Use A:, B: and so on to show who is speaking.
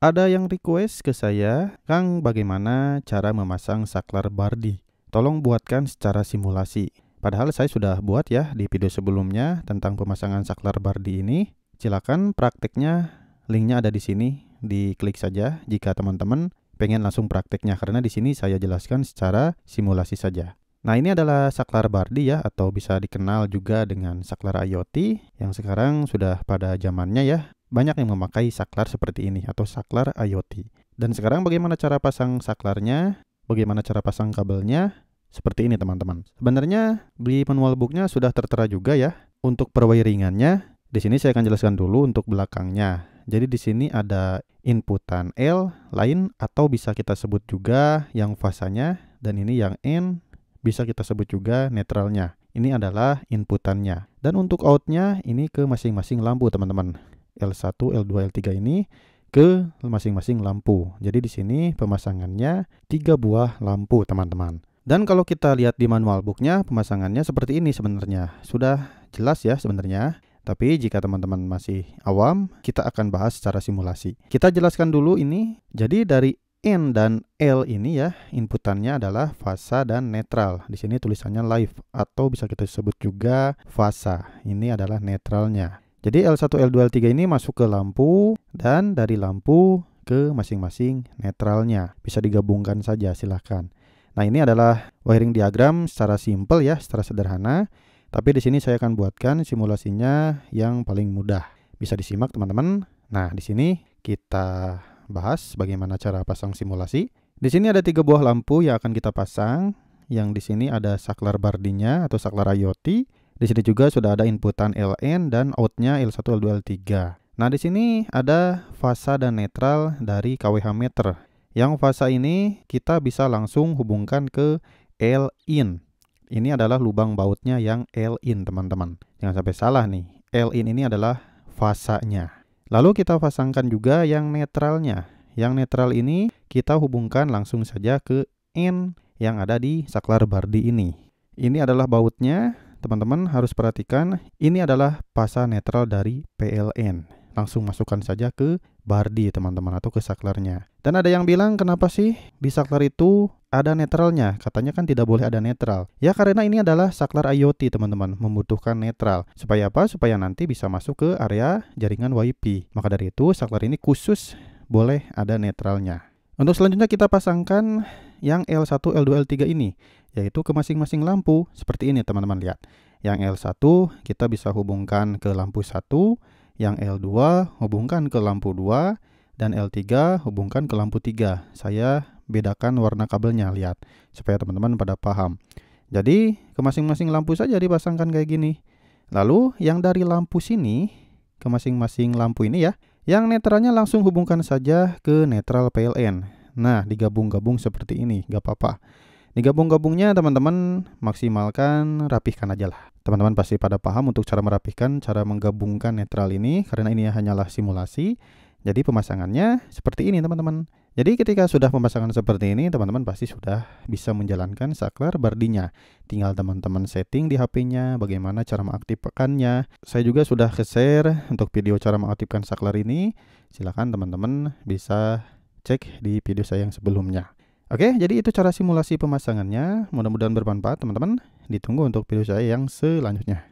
A: Ada yang request ke saya, Kang bagaimana cara memasang saklar Bardi? Tolong buatkan secara simulasi. Padahal saya sudah buat ya di video sebelumnya tentang pemasangan saklar Bardi ini. Silakan prakteknya, linknya ada di sini. Diklik saja jika teman-teman pengen langsung prakteknya karena di sini saya jelaskan secara simulasi saja. Nah ini adalah saklar Bardi ya atau bisa dikenal juga dengan saklar IoT yang sekarang sudah pada zamannya ya banyak yang memakai saklar seperti ini atau saklar IoT. Dan sekarang bagaimana cara pasang saklarnya? Bagaimana cara pasang kabelnya? Seperti ini teman-teman. Sebenarnya di manual booknya sudah tertera juga ya. Untuk perwiringannya, di sini saya akan jelaskan dulu untuk belakangnya. Jadi di sini ada inputan L, lain atau bisa kita sebut juga yang fasanya, dan ini yang N, bisa kita sebut juga netralnya. Ini adalah inputannya. Dan untuk outnya ini ke masing-masing lampu teman-teman. L1, L2, L3 ini ke masing-masing lampu. Jadi di sini pemasangannya tiga buah lampu, teman-teman. Dan kalau kita lihat di manual booknya, pemasangannya seperti ini sebenarnya. Sudah jelas ya sebenarnya. Tapi jika teman-teman masih awam, kita akan bahas secara simulasi. Kita jelaskan dulu ini. Jadi dari N dan L ini ya, inputannya adalah fasa dan netral. Di sini tulisannya live atau bisa kita sebut juga fasa. Ini adalah netralnya. Jadi L1, L2, L3 ini masuk ke lampu dan dari lampu ke masing-masing netralnya. Bisa digabungkan saja silahkan. Nah ini adalah wiring diagram secara simple ya, secara sederhana. Tapi di sini saya akan buatkan simulasinya yang paling mudah. Bisa disimak teman-teman. Nah di sini kita bahas bagaimana cara pasang simulasi. Di sini ada tiga buah lampu yang akan kita pasang. Yang di sini ada saklar bardinya atau saklar IoT di sini juga sudah ada inputan LN dan outnya L1, L2, L3. Nah, di sini ada fasa dan netral dari KWH meter. Yang fasa ini kita bisa langsung hubungkan ke L-in. Ini adalah lubang bautnya yang L-in, teman-teman. Jangan sampai salah nih. L-in ini adalah fasanya. Lalu kita pasangkan juga yang netralnya. Yang netral ini kita hubungkan langsung saja ke N yang ada di saklar bardi ini. Ini adalah bautnya teman-teman harus perhatikan ini adalah pasa netral dari PLN. Langsung masukkan saja ke Bardi teman-teman atau ke saklarnya. Dan ada yang bilang kenapa sih di saklar itu ada netralnya? Katanya kan tidak boleh ada netral. Ya karena ini adalah saklar IoT teman-teman, membutuhkan netral. Supaya apa? Supaya nanti bisa masuk ke area jaringan WiFi. Maka dari itu saklar ini khusus boleh ada netralnya. Untuk selanjutnya kita pasangkan yang L1, L2, L3 ini yaitu ke masing-masing lampu seperti ini teman-teman lihat. Yang L1 kita bisa hubungkan ke lampu 1, yang L2 hubungkan ke lampu 2 dan L3 hubungkan ke lampu 3. Saya bedakan warna kabelnya lihat supaya teman-teman pada paham. Jadi ke masing-masing lampu saja dipasangkan kayak gini. Lalu yang dari lampu sini ke masing-masing lampu ini ya, yang netralnya langsung hubungkan saja ke netral PLN. Nah, digabung-gabung seperti ini, gak apa-apa. Digabung-gabungnya teman-teman maksimalkan, rapihkan aja lah. Teman-teman pasti pada paham untuk cara merapihkan, cara menggabungkan netral ini karena ini hanyalah simulasi. Jadi pemasangannya seperti ini teman-teman. Jadi ketika sudah pemasangan seperti ini, teman-teman pasti sudah bisa menjalankan saklar bardinya. Tinggal teman-teman setting di HP-nya, bagaimana cara mengaktifkannya. Saya juga sudah share untuk video cara mengaktifkan saklar ini. Silahkan teman-teman bisa cek di video saya yang sebelumnya. Oke, jadi itu cara simulasi pemasangannya. Mudah-mudahan bermanfaat, teman-teman. Ditunggu untuk video saya yang selanjutnya.